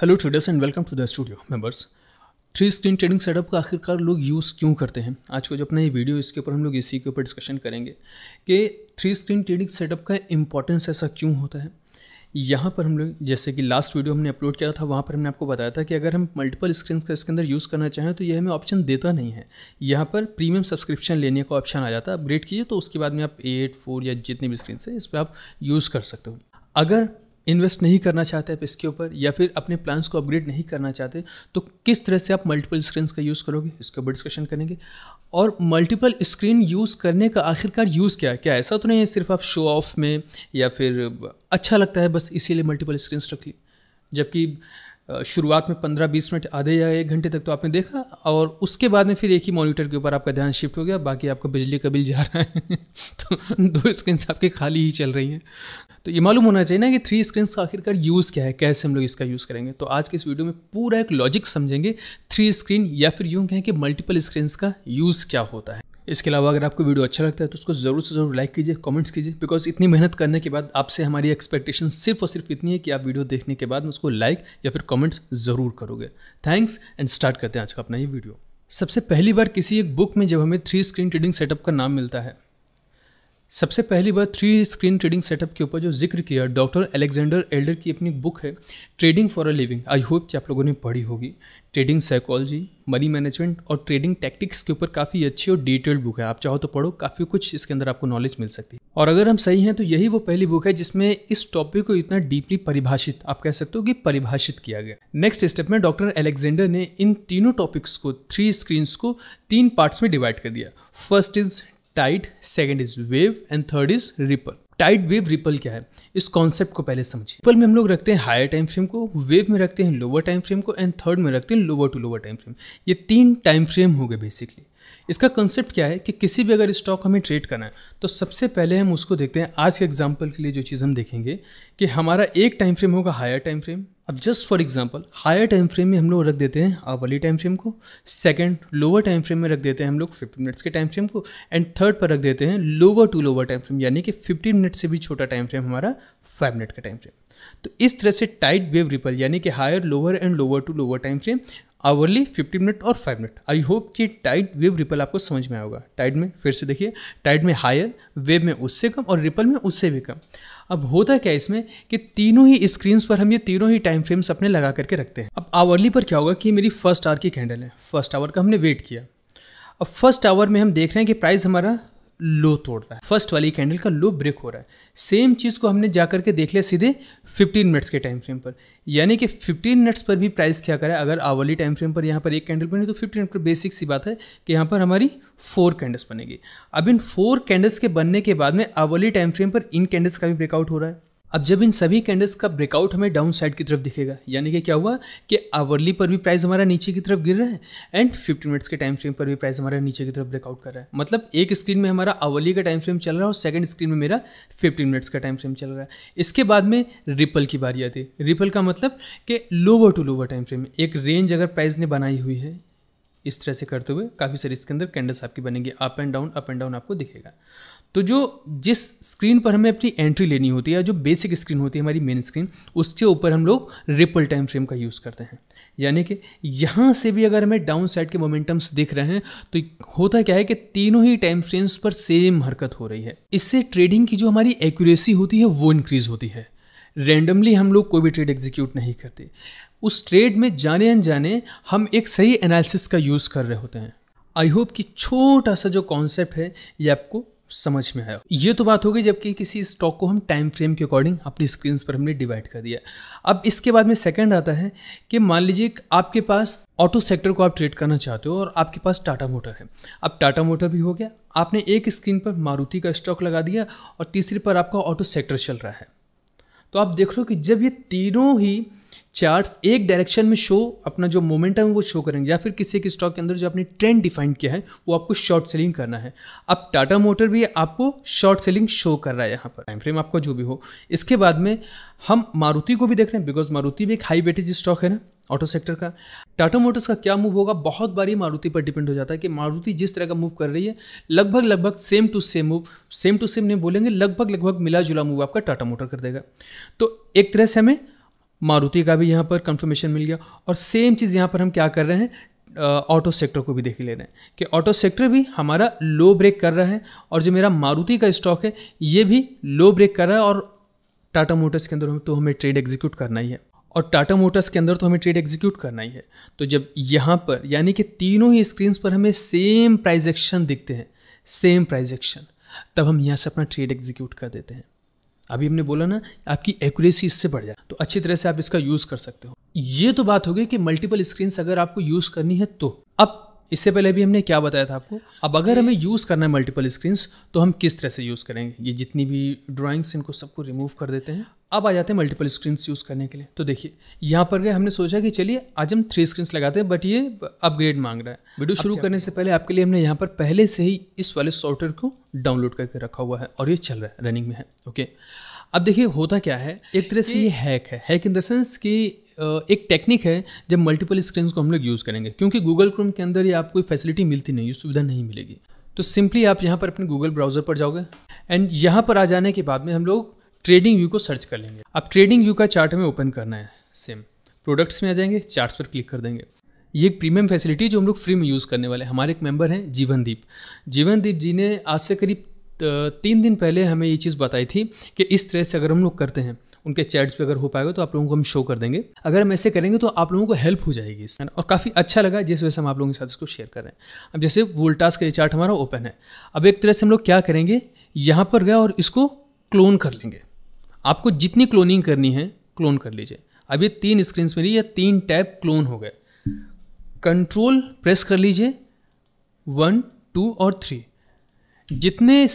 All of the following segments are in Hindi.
hello traders and welcome to the studio members three screen trading setup का आखिरकार लोग यूज़ क्यों करते हैं आज का जो अपना ये वीडियो इसके ऊपर हम लोग इसी के ऊपर डिस्कशन करेंगे कि थ्री स्क्रीन ट्रेडिंग सेटअप का इंपॉर्टेंस ऐसा क्यों होता है यहाँ पर हम लोग जैसे कि लास्ट वीडियो हमने अपलोड किया था वहाँ पर हमने आपको बताया था कि अगर हम मल्टीपल स्क्रीन का इसके अंदर यूज़ करना चाहें तो यह हमें ऑप्शन देता नहीं है यहाँ पर प्रीमियम सब्सक्रिप्शन लेने का ऑप्शन आ जाता है अपग्रेड कीजिए तो उसके बाद में आप एट फोर या जितनी भी स्क्रीन से इस पर आप यूज़ कर सकते हो अगर इन्वेस्ट नहीं करना चाहते आप इसके ऊपर या फिर अपने प्लान्स को अपग्रेड नहीं करना चाहते तो किस तरह से आप मल्टीपल स्क्रीन का यूज़ करोगे इसके ऊपर डिस्कशन करेंगे और मल्टीपल स्क्रीन यूज़ करने का आखिरकार यूज़ क्या है क्या ऐसा तो नहीं है सिर्फ आप शो ऑफ में या फिर अच्छा लगता है बस इसीलिए मल्टीपल स्क्रीन रख ली जबकि शुरुआत में पंद्रह बीस मिनट आधे या एक घंटे तक तो आपने देखा और उसके बाद में फिर एक ही मॉनिटर के ऊपर आपका ध्यान शिफ्ट हो गया बाकी आपका बिजली का बिल जा रहा है तो दो स्क्रीन्स आपकी खाली ही चल रही हैं तो ये मालूम होना चाहिए ना कि थ्री स्क्रीन्स का आखिरकार यूज़ क्या है कैसे हम लोग इसका यूज़ करेंगे तो आज के इस वीडियो में पूरा एक लॉजिक समझेंगे थ्री स्क्रीन या फिर यूँ कहें कि मल्टीपल स्क्रीन्स का यूज़ क्या होता है इसके अलावा अगर आपको वीडियो अच्छा लगता है तो उसको ज़रूर से ज़रूर लाइक कीजिए कमेंट्स कीजिए बिकॉज इतनी मेहनत करने के बाद आपसे हमारी एक्सपेक्टेशन सिर्फ और सिर्फ इतनी है कि आप वीडियो देखने के बाद उसको लाइक या फिर कमेंट्स ज़रूर करोगे थैंक्स एंड स्टार्ट करते हैं आज का अपना ये वीडियो सबसे पहली बार किसी एक बुक में जब हमें थ्री स्क्रीन ट्रेडिंग सेटअप का नाम मिलता है सबसे पहली बात थ्री स्क्रीन ट्रेडिंग सेटअप के ऊपर जो जिक्र किया डॉक्टर अलेक्जेंडर एल्डर की अपनी बुक है trading for a living I hope कि आप लोगों ने पढ़ी होगी ट्रेडिंग साइकोलॉजी मनी मैनेजमेंट और ट्रेडिंग टैक्टिक्स के ऊपर काफ़ी अच्छी और डिटेल्ड बुक है आप चाहो तो पढ़ो काफ़ी कुछ इसके अंदर आपको नॉलेज मिल सकती है और अगर हम सही हैं तो यही वो पहली बुक है जिसमें इस टॉपिक को इतना डीपली परिभाषित आप कह सकते हो कि परिभाषित किया गया नेक्स्ट स्टेप में डॉक्टर अलेक्जेंडर ने इन तीनों टॉपिक्स को थ्री स्क्रीन्स को तीन पार्ट्स में डिवाइड कर दिया first is tide second is wave and third is ripple tide wave ripple क्या है इस कॉन्सेप्ट को पहले समझिए रिपल में हम लोग रखते हैं हायर टाइम फ्रेम को वेव में रखते हैं लोअर टाइम फ्रेम को एंड थर्ड में रखते हैं lower to lower time frame ये तीन टाइम फ्रेम हो गए बेसिकली इसका कंसेप्ट क्या है कि किसी भी अगर स्टॉक हमें ट्रेड करना है तो सबसे पहले हम उसको देखते हैं आज के एग्जाम्पल के लिए जो चीज़ हम देखेंगे कि हमारा एक टाइम फ्रेम होगा हायर टाइम फ्रेम अब just for example higher time frame में हम लोग रख देते हैं आप वाली टाइम फ्रेम को सेकंड लोअर टाइम फ्रेम में रख देते हैं हम लोग फिफ्टी मिनट्स के टाइम फ्रेम को एंड थर्ड पर रख देते हैं lower to lower time frame यानी कि फिफ्टी मिनट से भी छोटा टाइम फ्रेम हमारा फाइव मिनट का टाइम फ्रेम तो इस तरह से टाइट वेव रिपल यानी कि higher lower and lower to lower time frame hourly fifty minute और फाइव मिनट आई होप कि टाइट वेव रिपल आपको समझ में आएगा टाइड टाइट में फिर से देखिए टाइट में हायर वेव में उससे कम और रिपल में उससे भी कम अब होता क्या इसमें कि तीनों ही स्क्रीन्स पर हम ये तीनों ही टाइम फ्रेम्स अपने लगा करके रखते हैं अब आवरली पर क्या होगा कि मेरी फर्स्ट आवर की कैंडल है फर्स्ट आवर का हमने वेट किया अब फर्स्ट आवर में हम देख रहे हैं कि प्राइस हमारा लो तोड़ रहा है फर्स्ट वाली कैंडल का लो ब्रेक हो रहा है सेम चीज़ को हमने जा करके देख लिया सीधे 15 मिनट्स के टाइम फ्रेम पर यानी कि 15 मिनट्स पर भी प्राइस क्या करा है अगर आवली टाइम फ्रेम पर यहाँ पर एक कैंडल बने तो 15 मिनट पर बेसिक सी बात है कि यहाँ पर हमारी फोर कैंडल्स बनेगी अब इन फोर कैंडल्स के बनने के बाद में आवली टाइम फ्रेम पर इन कैंडल्स का भी ब्रेकआउट हो रहा है अब जब इन सभी कैंडल्स का ब्रेकआउट हमें डाउन साइड की तरफ दिखेगा यानी कि क्या हुआ कि आवरली पर भी प्राइस हमारा नीचे की तरफ गिर रहा है एंड 15 मिनट्स के टाइम फ्रेम पर भी प्राइस हमारा नीचे की तरफ ब्रेकआउट कर रहा है मतलब एक स्क्रीन में हमारा आवरली का टाइम फ्रेम चल रहा है और सेकंड स्क्रीन में मेरा फिफ्टीन मिनट्स का टाइम फ्रेम चल रहा है इसके बाद में रिपल की बारी आती है रिपल का मतलब कि lower to lower time frame एक रेंज अगर प्राइस ने बनाई हुई है इस तरह से करते हुए काफ़ी सारी इसके अंदर कैंडल्स आपकी बनेंगी up and down up and down आपको दिखेगा तो जो जिस स्क्रीन पर हमें अपनी एंट्री लेनी होती है या जो बेसिक स्क्रीन होती है हमारी मेन स्क्रीन उसके ऊपर हम लोग रिपल टाइम फ्रेम का यूज़ करते हैं यानी कि यहाँ से भी अगर हमें डाउन साइड के मोमेंटम्स दिख रहे हैं तो होता क्या है कि तीनों ही टाइम फ्रेम्स पर सेम हरकत हो रही है इससे ट्रेडिंग की जो हमारी एक्यूरेसी होती है वो इंक्रीज़ होती है रेंडमली हम लोग कोई भी ट्रेड एग्जीक्यूट नहीं करते उस ट्रेड में जाने अनजाने हम एक सही एनालिसिस का यूज़ कर रहे होते हैं आई होप कि छोटा सा जो कॉन्सेप्ट है ये आपको समझ में आया ये तो बात हो गई जबकि किसी स्टॉक को हम टाइम फ्रेम के अकॉर्डिंग अपनी स्क्रीन पर हमने डिवाइड कर दिया अब इसके बाद में सेकंड आता है कि मान लीजिए आपके पास ऑटो सेक्टर को आप ट्रेड करना चाहते हो और आपके पास टाटा मोटर है अब टाटा मोटर भी हो गया आपने एक स्क्रीन पर मारुति का स्टॉक लगा दिया और तीसरी पर आपका ऑटो सेक्टर चल रहा है तो आप देख लो कि जब ये तीनों ही चार्ट्स एक डायरेक्शन में शो अपना जो मोमेंटम है वो शो करेंगे या फिर किसी के स्टॉक के अंदर जो आपने ट्रेंड डिफाइन किया है वो आपको शॉर्ट सेलिंग करना है अब टाटा मोटर भी आपको शॉर्ट सेलिंग शो कर रहा है यहाँ पर टाइम फ्रेम आपका जो भी हो इसके बाद में हम मारुति को भी देख रहे हैं बिकॉज मारुति भी एक हाई वेटेज स्टॉक है ना ऑटो सेक्टर का टाटा मोटर्स का क्या मूव होगा बहुत बारी मारुति पर डिपेंड हो जाता है कि मारुति जिस तरह का मूव कर रही है लगभग लगभग same to same move same to same नहीं बोलेंगे लगभग लगभग मिला जुला मूव आपका टाटा मोटर कर देगा तो एक तरह से हमें मारुति का भी यहाँ पर कंफर्मेशन मिल गया और सेम चीज़ यहाँ पर हम क्या कर रहे हैं ऑटो सेक्टर को भी देख ले रहे हैं कि ऑटो सेक्टर भी हमारा लो ब्रेक कर रहा है और जो मेरा मारुति का स्टॉक है ये भी लो ब्रेक कर रहा है और टाटा तो मोटर्स के अंदर तो हमें ट्रेड एग्जीक्यूट करना ही है और टाटा मोटर्स के अंदर तो हमें ट्रेड एग्जीक्यूट करना ही है तो जब यहाँ पर यानी कि तीनों ही स्क्रीन्स पर हमें सेम प्राइजेक्शन दिखते हैं सेम प्राइजेक्शन तब हम यहाँ से अपना ट्रेड एग्जीक्यूट कर देते हैं अभी हमने बोला ना आपकी एक्यूरेसी इससे बढ़ जाए तो अच्छी तरह से आप इसका यूज़ कर सकते हो ये तो बात हो गई कि मल्टीपल स्क्रीन अगर आपको यूज़ करनी है तो अब इससे पहले भी हमने क्या बताया था आपको अब अगर हमें यूज़ करना है मल्टीपल स्क्रीन्स तो हम किस तरह से यूज़ करेंगे ये जितनी भी ड्राइंग्स इनको सबको रिमूव कर देते हैं अब आ जाते हैं मल्टीपल स्क्रीन्स यूज़ करने के लिए तो देखिए यहाँ पर गए हमने सोचा कि चलिए आज हम थ्री स्क्रीन्स लगाते हैं बट ये अपग्रेड मांग रहा है वीडियो शुरू करने से पहले आपके लिए हमने यहाँ पर पहले से ही इस वाले सॉफ्टवेयर को डाउनलोड करके रखा हुआ है और ये चल रहा है रनिंग में है ओके अब देखिए होता क्या है एक तरह से ये हैक है हैक इन द सेंस कि एक टेक्निक है जब मल्टीपल स्क्रीन को हम लोग यूज़ करेंगे क्योंकि गूगल क्रोम के अंदर ये आपको फैसिलिटी मिलती नहीं सुविधा नहीं मिलेगी तो सिंपली आप यहाँ पर अपने गूगल ब्राउज़र पर जाओगे एंड यहाँ पर आ जाने के बाद में हम लोग ट्रेडिंग व्यू को सर्च कर लेंगे अब ट्रेडिंग व्यू का चार्ट हमें ओपन करना है सेम प्रोडक्ट्स में आ जाएंगे चार्ट्स पर क्लिक कर देंगे ये एक प्रीमियम फैसिलिटी जो हम लोग फ्री में यूज़ करने वाले हैं हमारे एक मेंबर हैं जीवनदीप जीवनदीप जी ने आज से करीब तीन दिन पहले हमें ये चीज़ बताई थी कि इस तरह से अगर हम लोग करते हैं उनके चैट्स पे अगर हो पाएगा तो आप लोगों को हम शो कर देंगे अगर हम ऐसे करेंगे तो आप लोगों को हेल्प हो जाएगी इस और काफ़ी अच्छा लगा जिस वजह से हम आप लोगों के साथ इसको शेयर कर रहे हैं अब जैसे वोल्टास का ये चार्ट हमारा ओपन है अब एक तरह से हम लोग क्या करेंगे यहाँ पर गए और इसको क्लोन कर लेंगे आपको जितनी क्लोनिंग करनी है क्लोन कर लीजिए अब ये तीन स्क्रीन मेरी या तीन टैब क्लोन हो गए कंट्रोल प्रेस कर लीजिए वन टू और थ्री जितने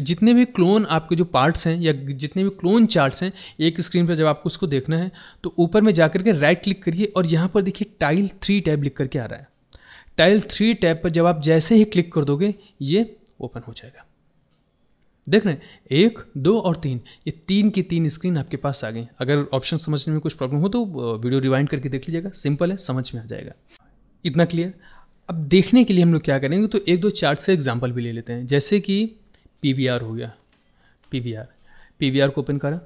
जितने भी क्लोन आपके जो पार्ट्स हैं या जितने भी क्लोन चार्ट्स हैं एक स्क्रीन पर जब आपको उसको देखना है तो ऊपर में जा के राइट क्लिक करिए और यहाँ पर देखिए टाइल थ्री टैब लिख करके आ रहा है टाइल थ्री टैब पर जब आप जैसे ही क्लिक कर दोगे ये ओपन हो जाएगा देख रहे हैं एक दो और तीन ये तीन की तीन स्क्रीन आपके पास आ गई अगर ऑप्शन समझने में कुछ प्रॉब्लम हो तो वीडियो रिवाइंड करके देख लीजिएगा सिंपल है समझ में आ जाएगा इतना क्लियर अब देखने के लिए हम लोग क्या करेंगे तो एक दो चार्ट से एग्जाम्पल भी ले लेते हैं जैसे कि पी हो गया पी वी आर को ओपन करा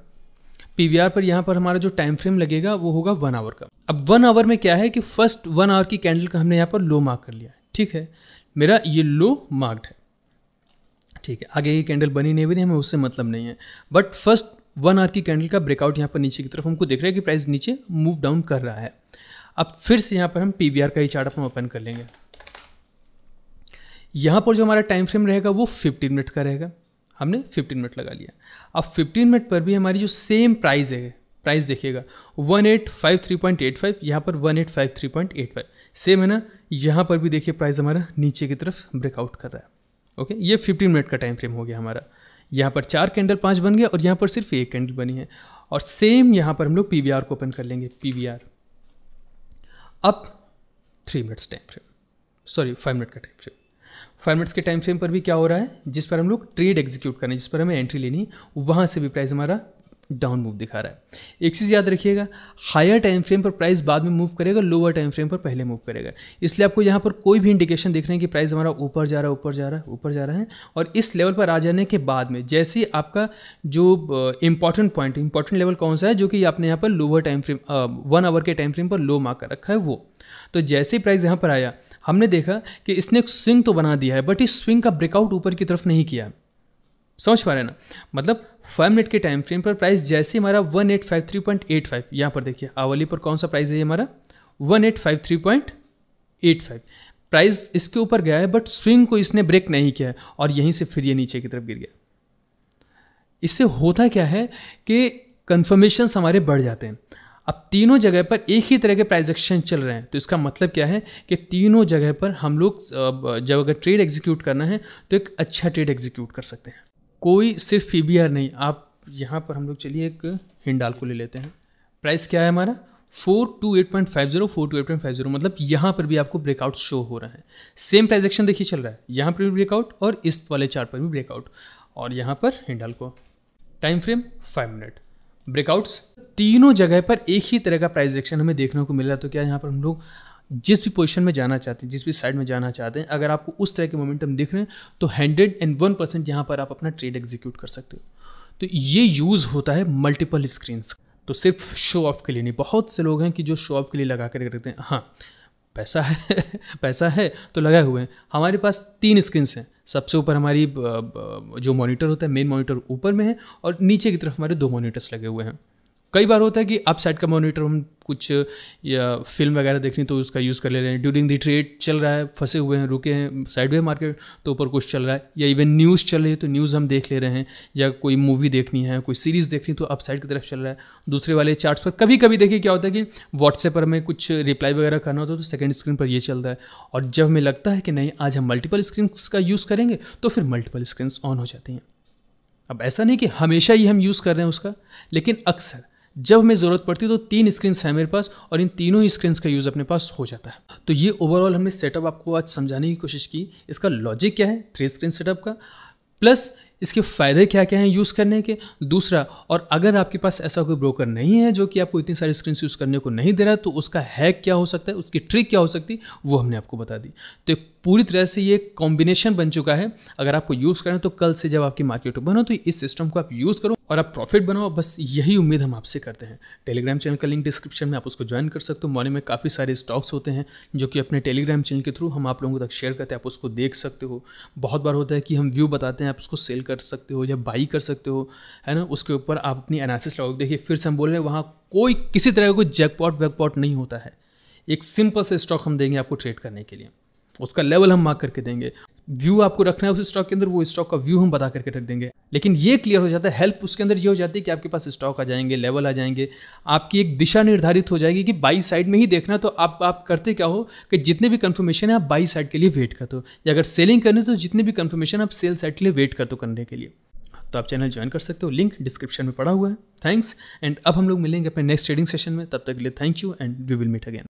पी पर यहाँ पर हमारा जो टाइम फ्रेम लगेगा वो होगा वन आवर का अब वन आवर में क्या है कि फर्स्ट वन आवर की कैंडल का हमने यहाँ पर लो मार्क कर लिया ठीक है मेरा ये लो मार्क्ड है ठीक है आगे ये कैंडल बनी नहीं बनी हमें उससे मतलब नहीं है बट फर्स्ट वन आर की कैंडल का ब्रेकआउट यहाँ पर नीचे की तरफ हमको देख रहा है कि प्राइस नीचे मूव डाउन कर रहा है अब फिर से यहाँ पर हम पी का ही चार्ट अपन ओपन कर लेंगे यहाँ पर जो हमारा टाइम फ्रेम रहेगा वो फिफ्टीन मिनट का रहेगा हमने फिफ्टीन मिनट लगा लिया अब फिफ्टीन मिनट पर भी हमारी जो सेम प्राइस है प्राइस देखिएगा one eight five three point eight five यहाँ पर one eight five three point eight five same है ना यहाँ पर भी देखिए प्राइस हमारा नीचे की तरफ ब्रेकआउट कर रहा है ओके ये फिफ्टीन मिनट का टाइम फ्रेम हो गया हमारा यहाँ पर चार कैंडल पाँच बन गए और यहाँ पर सिर्फ एक कैंडल बनी है और सेम यहाँ पर हम लोग पी को ओपन कर लेंगे पी अब three minutes time frame sorry five minute का टाइम फ्रेम फाइव मिनट्स के टाइम फ्रेम पर भी क्या हो रहा है जिस पर हम लोग ट्रेड एग्जीक्यूट करें जिस पर हमें एंट्री लेनी वहाँ से भी प्राइस हमारा डाउन मूव दिखा रहा है एक चीज़ याद रखिएगा हायर टाइम फ्रेम पर प्राइस बाद में मूव करेगा लोअर टाइम फ्रेम पर पहले मूव करेगा इसलिए आपको यहाँ पर कोई भी इंडिकेशन देख रहे हैं कि प्राइस हमारा ऊपर जा रहा है ऊपर जा रहा है ऊपर जा रहा है और इस लेवल पर आ जाने के बाद में जैसे आपका जो इंपॉर्टेंट पॉइंट इंपॉर्टेंट लेवल कौन सा है जो कि आपने यहाँ पर lower time frame one hour के टाइम फ्रेम पर लो मार्क कर रखा है वो तो जैसे प्राइस यहाँ पर आया हमने देखा कि इसने एक स्विंग तो बना दिया है बट इस स्विंग का ब्रेकआउट ऊपर की तरफ नहीं किया समझ पा रहे ना मतलब फाइव मिनट के टाइम फ्रेम पर प्राइस जैसे हमारा one eight five three point eight five यहाँ पर देखिए आवली पर कौन सा प्राइस है ये हमारा one eight five three point eight five price इसके ऊपर गया है बट स्विंग को इसने ब्रेक नहीं किया है और यहीं से फिर ये नीचे की तरफ गिर गया इससे होता क्या है कि कन्फर्मेशन हमारे बढ़ जाते हैं अब तीनों जगह पर एक ही तरह के प्राइस एक्सचेंज चल रहे हैं तो इसका मतलब क्या है कि तीनों जगह पर हम लोग जब अगर ट्रेड एग्जीक्यूट करना है तो एक अच्छा ट्रेड एग्जीक्यूट कर सकते हैं कोई सिर्फ पी नहीं आप यहाँ पर हम लोग चलिए एक हिंडाल को ले लेते हैं प्राइस क्या है हमारा four two eight point five zero four two eight point five zero मतलब यहाँ पर भी आपको ब्रेकआउट शो हो रहा है सेम ट्रांजेक्शन देखिए चल रहा है यहाँ पर भी ब्रेकआउट और इस वाले चार्ट पर भी ब्रेकआउट और यहाँ पर हिंडाल को time frame five minute breakouts तीनों जगह पर एक ही तरह का प्राइस एक्शन हमें देखने को मिल रहा है तो क्या यहाँ पर हम लोग जिस भी पोजीशन में जाना चाहते हैं जिस भी साइड में जाना चाहते हैं अगर आपको उस तरह के मोमेंटम दिख रहे हैं तो हंड्रेड एंड वन परसेंट यहाँ पर आप अपना ट्रेड एग्जीक्यूट कर सकते हो तो ये यूज़ होता है मल्टीपल स्क्रीन्स तो सिर्फ शो ऑफ के लिए नहीं बहुत से लोग हैं कि जो शो ऑफ के लिए लगा कर रखते हैं हाँ पैसा है पैसा है तो लगाए हुए हैं हमारे पास तीन स्क्रीनस हैं सबसे ऊपर हमारी जो मॉनिटर होता है मेन मॉनिटर ऊपर में है और नीचे की तरफ हमारे दो मॉनिटर्स लगे हुए हैं कई बार होता है कि अपसाइड का मॉनिटर हम कुछ या फिल्म वगैरह देखनी तो उसका यूज़ कर ले रहे हैं ड्यूरिंग दी ट्रेड चल रहा है फंसे हुए हैं रुके हैं साइड वे मार्केट तो ऊपर कुछ चल रहा है या इवन न्यूज़ चल रही है तो न्यूज़ हम देख ले रहे हैं या कोई मूवी देखनी है कोई सीरीज़ देखनी तो अपसाइड की तरफ चल रहा है दूसरे वाले चार्ट्स पर कभी कभी देखिए क्या होता है कि व्हाट्सएप पर हमें कुछ रिप्लाई वगैरह करना होता है तो सेकेंड स्क्रीन पर यह चल रहा है और जब हमें लगता है कि नहीं आज हम मल्टीपल स्क्रीन का यूज़ करेंगे तो फिर मल्टीपल स्क्रीन ऑन हो जाती हैं अब ऐसा नहीं कि हमेशा ही हम यूज़ कर रहे हैं उसका लेकिन अक्सर जब हमें ज़रूरत पड़ती है तो तीन स्क्रीन है मेरे पास और इन तीनों ही स्क्रीन का यूज़ अपने पास हो जाता है तो ये ओवरऑल हमने सेटअप आपको आज समझाने की कोशिश की इसका लॉजिक क्या है थ्री स्क्रीन सेटअप का प्लस इसके फ़ायदे क्या क्या हैं यूज़ करने के दूसरा और अगर आपके पास ऐसा कोई ब्रोकर नहीं है जो कि आपको इतनी सारी स्क्रीन यूज़ करने को नहीं दे रहा तो उसका हैक क्या हो सकता है उसकी ट्रिक क्या हो सकती वो हमने आपको बता दी तो पूरी तरह से ये कॉम्बिनेशन बन चुका है अगर आपको यूज़ करें तो कल से जब आपकी मार्केट बनो तो इस सिस्टम को आप यूज़ करो और आप प्रॉफिट बनाओ बस यही उम्मीद हम आपसे करते हैं टेलीग्राम चैनल का लिंक डिस्क्रिप्शन में आप उसको ज्वाइन कर सकते हो मॉर्निंग में काफ़ी सारे स्टॉक्स होते हैं जो कि अपने टेलीग्राम चैनल के थ्रू हम आप लोगों तक शेयर करते हैं आप उसको देख सकते हो बहुत बार होता है कि हम व्यू बताते हैं आप उसको सेल कर सकते हो या बाई कर सकते हो है ना उसके ऊपर आप अपनी एनालिसिस लगाओ देखिए फिर से हम बोल रहे हैं वहाँ कोई किसी तरह का कोई जैकपॉट वैकपॉट नहीं होता है एक सिंपल से स्टॉक हम देंगे आपको ट्रेड करने के लिए उसका लेवल हम मार्क करके देंगे व्यू आपको रखना है उस स्टॉक के अंदर वो स्टॉक का व्यू हम बता करके रख देंगे लेकिन ये क्लियर हो जाता है हेल्प उसके अंदर ये हो जाती है कि आपके पास स्टॉक आ जाएंगे लेवल आ जाएंगे आपकी एक दिशा निर्धारित हो जाएगी कि बाई साइड में ही देखना तो आप आप करते क्या हो कि जितने भी कन्फर्मेशन है आप बाई साइड के लिए वेट करते हो या अगर सेलिंग करनी तो जितने भी कन्फर्मेशन आप सेल साइड के लिए वेट कर दो करने के लिए तो आप चैनल ज्वाइन कर सकते हो लिंक डिस्क्रिप्शन में पड़ा हुआ है थैंक्स एंड अब हम लोग मिलेंगे अपने नेक्स्ट ट्रेडिंग सेशन में तब तक के लिए thank you and we will meet again